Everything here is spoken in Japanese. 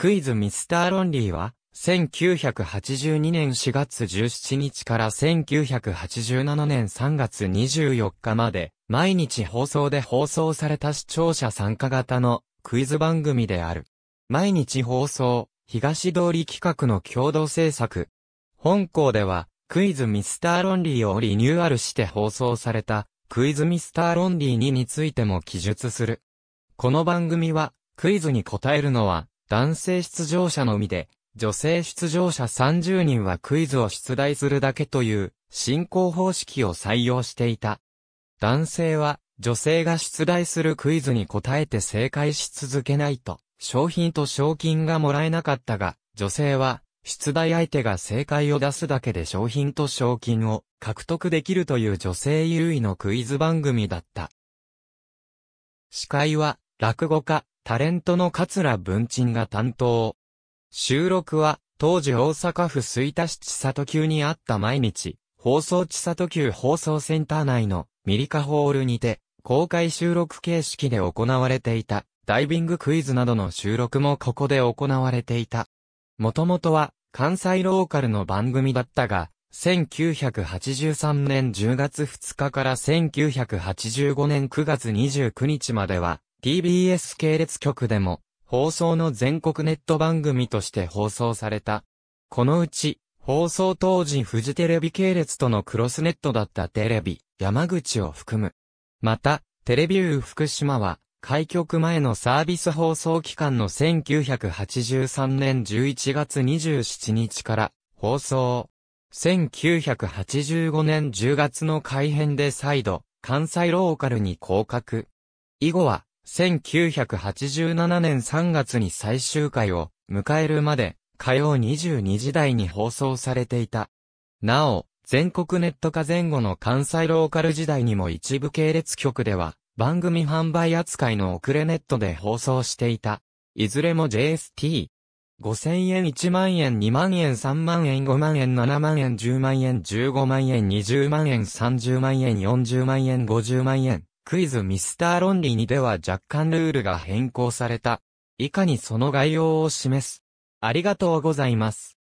クイズミスターロンリーは、1982年4月17日から1987年3月24日まで、毎日放送で放送された視聴者参加型のクイズ番組である。毎日放送、東通り企画の共同制作。本校では、クイズミスターロンリーをリニューアルして放送された、クイズミスターロンリー2についても記述する。この番組は、クイズに答えるのは、男性出場者のみで、女性出場者30人はクイズを出題するだけという進行方式を採用していた。男性は女性が出題するクイズに答えて正解し続けないと商品と賞金がもらえなかったが、女性は出題相手が正解を出すだけで商品と賞金を獲得できるという女性優位のクイズ番組だった。司会は落語家、タレントの桂文鎮が担当。収録は、当時大阪府吹田市千里急にあった毎日、放送千里急放送センター内のミリカホールにて、公開収録形式で行われていた、ダイビングクイズなどの収録もここで行われていた。もともとは、関西ローカルの番組だったが、1983年10月2日から1985年9月29日までは、TBS 系列局でも、放送の全国ネット番組として放送された。このうち、放送当時フジテレビ系列とのクロスネットだったテレビ、山口を含む。また、テレビュー福島は、開局前のサービス放送期間の1983年11月27日から放送。1985年10月の改編で再度、関西ローカルに降格。以後は、1987年3月に最終回を迎えるまで火曜22時台に放送されていた。なお、全国ネット化前後の関西ローカル時代にも一部系列局では番組販売扱いの遅れネットで放送していた。いずれも JST。5000円、1万円、2万円、3万円、5万円、7万円、10万円、15万円、20万円、30万円、40万円、50万円、クイズミスターロリーにでは若干ルールが変更された。以下にその概要を示す。ありがとうございます。